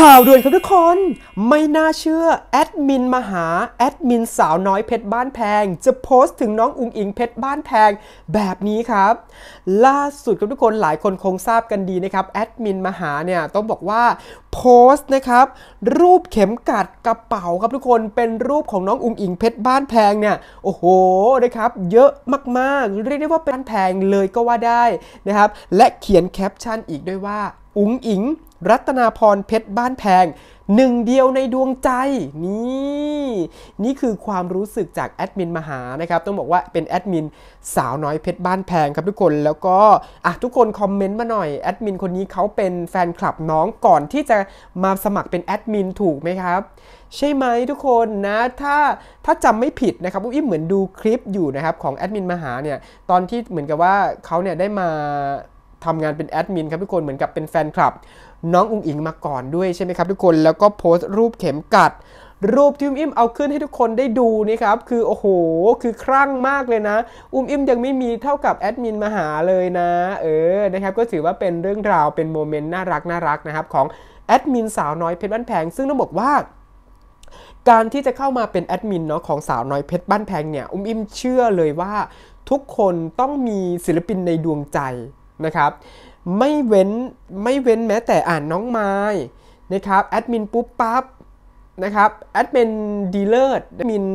ข่าวด่วนครับทุกคนไม่น่าเชื่อแอดมินมาหาแอดมินสาวน้อยเพชรบ้านแพง จะโพสต์ถึงน้องอุงอิงเพชรบ้านแพงแบบนี้ครับ ล่าสุดครับทุกคนหลายคนคงทราบกันดีนะครับแอดมินมาหาเนี่ยต้องบอกว่าโพสต์นะครับรูปเข็มกัดกระเป๋าครับทุกคนเป็นรูปของน้องอุงอิงเพชรบ้านแพงเนี่ยโอ้โหนะครับเยอะมากๆเรียกได้ว่าเป็นแพงเลยก็ว่าได้นะครับและเขียนแคปชั่นอีกด้วยว่าอุงอิงรัตนาพรเพชรบ้านแพงหนึ่งเดียวในดวงใจนี่ นี่คือความรู้สึกจากแอดมินมหานะครับต้องบอกว่าเป็นแอดมินสาวน้อยเพชรบ้านแพงครับทุกคน แล้วก็ อ่ะทุกคนคอมเมนต์มาหน่อยแอดมินคนนี้เขาเป็นแฟนคลับน้องก่อนที่จะมาสมัครเป็นแอดมินถูกไหมครับ ใช่ไหมทุกคนนะ ถ้าถ้าจำไม่ผิดนะครับอุ้ยเหมือนดูคลิปอยู่นะครับของแอดมินมหาเนี่ยตอนที่เหมือนกับว่าเขาเนี่ยได้มาทำงานเป็นแอดมินครับทุกคนเหมือนกับเป็นแฟนคลับน้องอุ้งอิงมาก่อนด้วยใช่ไหมครับทุกคนแล้วก็โพสต์รูปเข็มกัดรูปที่อุ้มอิ่มเอาขึ้นให้ทุกคนได้ดูนี่ครับคือ โอ้โหคือคลั่งมากเลยนะ อุ้มอิ่มยังไม่มีเท่ากับแอดมินมาหาเลยนะ เออนะครับก็ถือว่าเป็นเรื่องราวเป็นโมเมนต์น่ารักน่ารักนะครับของแอดมินสาวน้อยเพชรบ้านแพงซึ่งต้องบอกว่าการที่จะเข้ามาเป็นแอดมินเนาะของสาวน้อยเพชรบ้านแพงเนี่ยอุ้มอิ่มเชื่อเลยว่า ทุกคนต้องมีศิลปินในดวงใจนะครับไม่เว้น ไม่เว้นแม้แต่อ่านน้องไม้นะครับ แอดมินปุ๊บปั๊บ นะครับ แอดมินดีเลอร์แอดมิน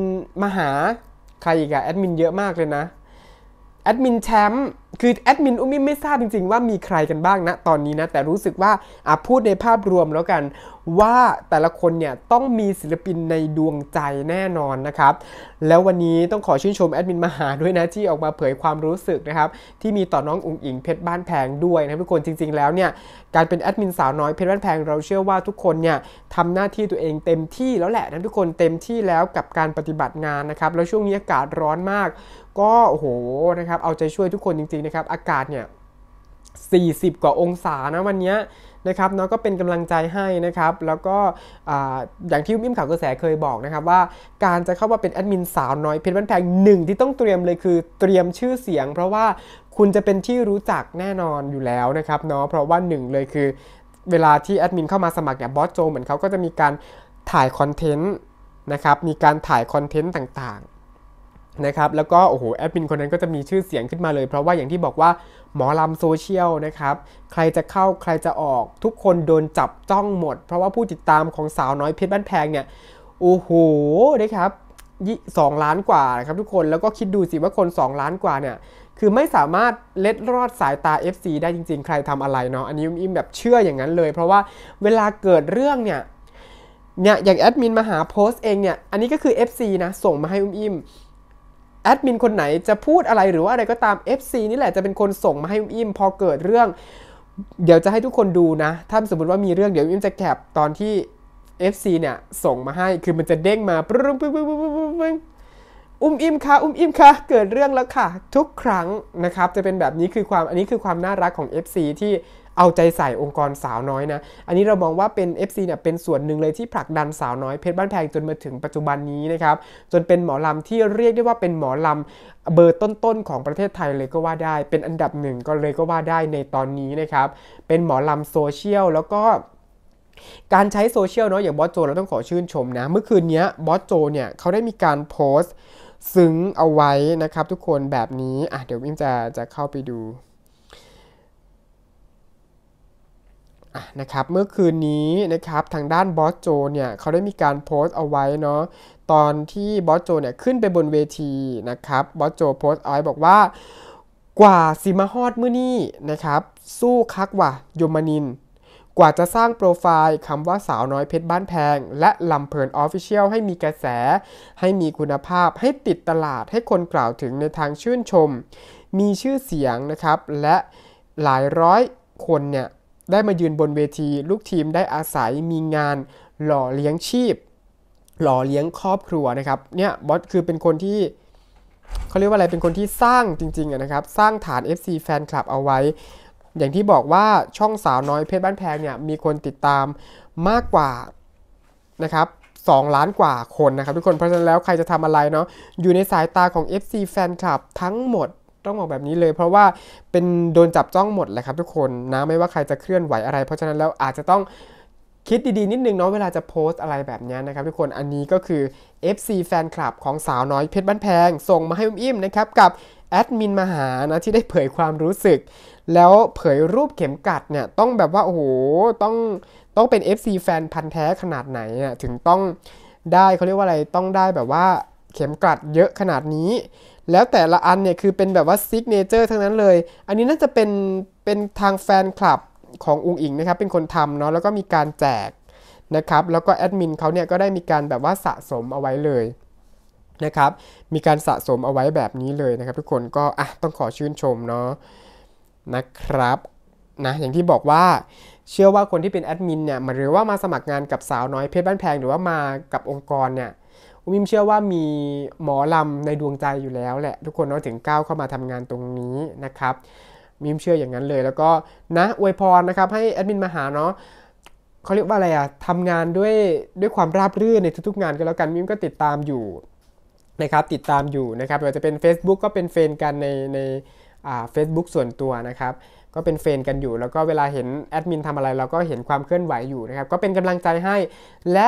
มหาใครอีกอะแอดมินเยอะมากเลยนะ แอดมินแชมป์คือ แอดมินอุ้มไม่ทราบจริงๆว่า มีใครกันบ้างนะตอนนี้นะแต่รู้สึกว่าอาพูดในภาพรวมแล้วกันว่าแต่ละคนเนี่ยต้องมีศิลปินในดวงใจแน่นอนนะครับแล้ววันนี้ต้องขอชื่นชมแอดมินมหาด้วยนะที่ออกมาเผยความรู้สึกนะครับที่มีต่อน้องอุ๋งอิงเพชรบ้านแพงด้วย นะทุกคนจริง ๆแล้วเนี่ยการเป็นแอดมินสาวน้อยเพชรบ้านแพงเราเชื่อว่าทุกคนเนี่ยทำหน้าที่ตัวเองเต็มที่แล้วแหละนะทุกคนเต็มที่แล้วกับการปฏิบัติงานนะครับแล้วช่วงนี้อากาศร้อนมาก ก็โอ้โหนะครับเอาใจช่วยทุกคนจริงงๆนะครับอากาศเนี่ย 40 กว่าองศานะวันนี้นะครับเนาะก็เป็นกำลังใจให้นะครับแล้วก็อย่างที่มิ้มข่าวกระแสเคยบอกนะครับว่าการจะเข้ามาเป็นแอดมินสาวน้อยเพชรบ้านแพงหนึ่งที่ต้องเตรียมเลยคือเตรียมชื่อเสียง เพราะว่าคุณจะเป็นที่รู้จักแน่นอนอยู่แล้วนะครับเนาะเพราะว่าหนึ่งเลยคือเวลาที่แอดมินเข้ามาสมัครเนี่ยบอสโจเหมือนเขาก็จะมีการถ่ายคอนเทนต์นะครับมีการถ่ายคอนเทนต์ต่างๆนะครับ แล้วก็ โอ้โห แอดมินคนนั้นก็จะมีชื่อเสียงขึ้นมาเลย เพราะว่าอย่างที่บอกว่าหมอลำโซเชียลนะครับ ใครจะเข้า ใครจะออก ทุกคนโดนจับจ้องหมด เพราะว่าผู้ติดตามของสาวน้อยเพชรบ้านแพงเนี่ย โอ้โหนะครับสองล้านกว่านะครับทุกคน แล้วก็คิดดูสิว่าคน 2 ล้านกว่าเนี่ย คือไม่สามารถเล็ดรอดสายตา FC ได้จริง ๆ ใครทำอะไรเนาะ อันนี้อิมแบบเชื่ออย่างนั้นเลย เพราะว่าเวลาเกิดเรื่องเนี่ย เนี่ย อย่างแอดมินมาหาโพสต์เองเนี่ย อันนี้ก็คือ FC นะ ส่งมาให้อุ้มอิมแอดมินคนไหนจะพูดอะไรหรือว่าอะไรก็ตาม FC นี่แหละจะเป็นคนส่งมาให้อิมพอเกิดเรื่อง เดี๋ยวจะให้ทุกคนดูนะ ถ้าสมมติว่ามีเรื่องเดี๋ยวอิมจะแคปตอนที่ FC เนี่ยส่งมาให้คือมันจะเด้งมาปึ้งปึ้งปึ้งปึ้งปึ้งปึ้งอุ้มอิมค่ะอุ้มอิมค่ะเกิดเรื่องแล้วค่ะ ทุกครั้งนะครับจะเป็นแบบนี้คือความอันนี้คือความน่ารักของ FC ที่เอาใจใส่องค์กรสาวน้อยนะ อันนี้เรามองว่าเป็น FC เนี่ยเป็นส่วนหนึ่งเลยที่ผลักดันสาวน้อยเพชรบ้านแพงจนมาถึงปัจจุบันนี้นะครับ จนเป็นหมอลำที่เรียกได้ว่าเป็นหมอลำเบอร์ต้นๆของประเทศไทยเลยก็ว่าได้ เป็นอันดับหนึ่งก็เลยก็ว่าได้ในตอนนี้นะครับ เป็นหมอลำโซเชียลแล้วก็การใช้โซเชียลเนาะอย่างบอสโจเราต้องขอชื่นชมนะ เมื่อคืนนี้บอสโจเนี่ยเขาได้มีการโพสต์ซึ้งเอาไว้นะครับ ทุกคนแบบนี้อ่ะเดี๋ยวมิมจะจะเข้าไปดูนะครับเมื่อคืนนี้นะครับทางด้านบอสโจเนี่ยเขาได้มีการโพสต์เอาไว้เนาะตอนที่บอสโจเนี่ยขึ้นไปบนเวทีนะครับบอสโจโพสต์เอาไว้บอกว่า กว่าซิมาฮอดมื่อนี้นะครับสู้คักว่ะยมนิน กว่าจะสร้างโปรไฟล์คำว่าสาวน้อยเพชรบ้านแพง และลำเพลินออฟฟิเชียลให้มีกระแสให้มีคุณภาพให้ติดตลาดให้คนกล่าวถึงในทางชื่นชม มีชื่อเสียงนะครับและหลายร้อยคนเนี่ยได้มายืนบนเวที ลูกทีมได้อาศัยมีงานหล่อเลี้ยงชีพ หล่อเลี้ยงครอบครัวนะครับเนี่ยบอสคือเป็นคนที่เขาเรียกว่าอะไรเป็นคนที่สร้างจริงๆนะครับ สร้างฐาน FC แฟนคลับเอาไว้ อย่างที่บอกว่าช่องสาวน้อยเพชรบ้านแพงเนี่ยมีคนติดตามมากกว่านะครับ2ล้านกว่าคนนะครับทุกคน เพราะฉะนั้นแล้วใครจะทำอะไรเนาะอยู่ในสายตาของ FC แฟนคลับทั้งหมดต้องบอกแบบนี้เลยเพราะว่าเป็นโดนจับจ้องหมดแหละครับทุกคนนะ ไม่ว่าใครจะเคลื่อนไหวอะไรเพราะฉะนั้นแล้วอาจจะต้องคิดดี ๆ นิดนึงเนาะเวลาจะโพสต์อะไรแบบนี้นะครับทุกคนอันนี้ก็คือ FC แฟนคลับของสาวน้อยเพชรบ้านแพง ส่งมาให้อุ้มอิ่มนะครับ กับแอดมินมหานะที่ได้เผยความรู้สึก แล้วเผยรูปเข็มกัดเนี่ยต้องแบบว่าโอ้โหต้องต้องเป็น FC แฟนพันธ์แท้ขนาดไหนถึงต้องได้เขาเรียกว่าอะไรต้องได้แบบว่าเข็มกัดเยอะขนาดนี้แล้วแต่ละอันเนี่ยคือเป็นแบบว่าซิกเนเจอร์ทั้งนั้นเลย อันนี้น่าจะเป็นเป็นทางแฟนคลับขององค์อิงนะครับเป็นคนทำเนาะแล้วก็มีการแจกนะครับแล้วก็แอดมินเขาเนี่ยก็ได้มีการแบบว่าสะสมเอาไว้เลยนะครับมีการสะสมเอาไว้แบบนี้เลยนะครับทุกคนก็อ่ะต้องขอชื่นชมเนาะนะครับนะอย่างที่บอกว่าเชื่อว่าคนที่เป็นแอดมินเนี่ยหรือว่ามาสมัครงานกับสาวน้อยเพชรบ้านแพงหรือว่ามากับองค์กรเนี่ยอุ้มิมเชื่อว่ามีหมอลำในดวงใจอยู่แล้วแหละทุกคนเนาะถึงก้าวเข้ามาทำงานตรงนี้นะครับมิมเชื่ออย่างนั้นเลย แล้วก็นะอวยพรนะครับให้แอดมินมาหาเนาะเขาเรียกว่าอะไรอะทำงานด้วยด้วยความราบรื่นในทุกๆงานก็แล้วกันมิมก็ติดตามอยู่นะครับ ติดตามอยู่นะครับว่าจะเป็น Facebook ก็เป็นเฟนกันในในเฟซบุ๊กส่วนตัวนะครับ ก็เป็นเฟนกันอยู่ แล้วก็เวลาเห็นแอดมินทำอะไรเราก็เห็นความเคลื่อนไหวอยู่นะครับ ก็เป็นกำลังใจให้และ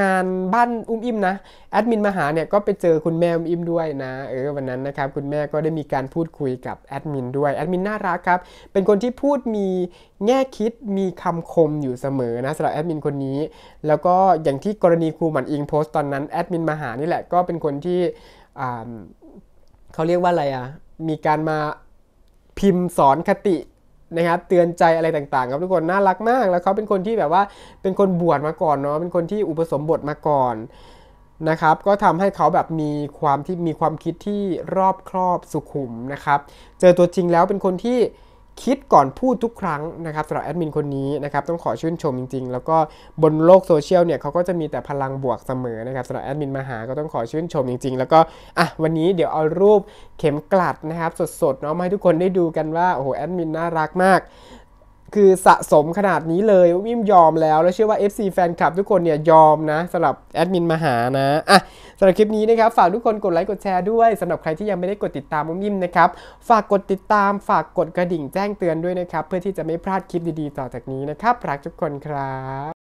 งานบ้านอุ้มอิ่มนะแอดมินมาหาเนี่ยก็ไปเจอคุณแม่อุ้มอิ่มด้วยนะเออวันนั้นนะครับคุณแม่ก็ได้มีการพูดคุยกับแอดมินด้วย แอดมินน่ารักครับ เป็นคนที่พูดมีแง่คิดมีคำคมอยู่เสมอ นะสำหรับแอดมินคนนี้ แล้วก็อย่างที่กรณีครูหมันอิงโพสต์ ตอนนั้น แอดมินมาหานี่แหละก็เป็นคนที่เขาเรียกว่าอะไรอะ่ะมีการมาพิมพ์สอนคตินะครับเตือนใจอะไรต่างๆครับทุกคนน่ารักมาก แล้วเขาเป็นคนที่แบบว่าเป็นคนบวชมาก่อนเนาะเป็นคนที่อุปสมบทมาก่อนนะครับก็ทำให้เขาแบบมีความที่มีความคิดที่รอบครอบสุขุมนะครับเจอตัวจริงแล้วเป็นคนที่คิดก่อนพูดทุกครั้งนะครับสำหรับแอดมินคนนี้นะครับต้องขอชื่นชมจริงๆ แล้วก็บนโลกโซเชียลเนี่ยเขาก็จะมีแต่พลังบวกเสมอนะครับสำหรับแอดมินมาหาก็ต้องขอชื่นชมจริง ๆ แล้วก็อ่ะวันนี้เดี๋ยวเอารูปเข็มกลัดนะครับสดๆเนาะมาให้ทุกคนได้ดูกันว่าโอ้โหแอดมินน่ารักมากคือสะสมขนาดนี้เลยวิมยอมแล้ว แล้วเชื่อว่า FC แฟนคลับทุกคนเนี่ยยอมนะสำหรับแอดมินมาหานะอ่ะสำหรับคลิปนี้นะครับฝากทุกคนกดไลค์กดแชร์ด้วยสำหรับใครที่ยังไม่ได้กดติดตามมุมยิ้มนะครับฝากกดติดตามฝากกดกระดิ่งแจ้งเตือนด้วยนะครับเพื่อที่จะไม่พลาดคลิปดีๆต่อจากนี้นะครับรักทุกคนครับ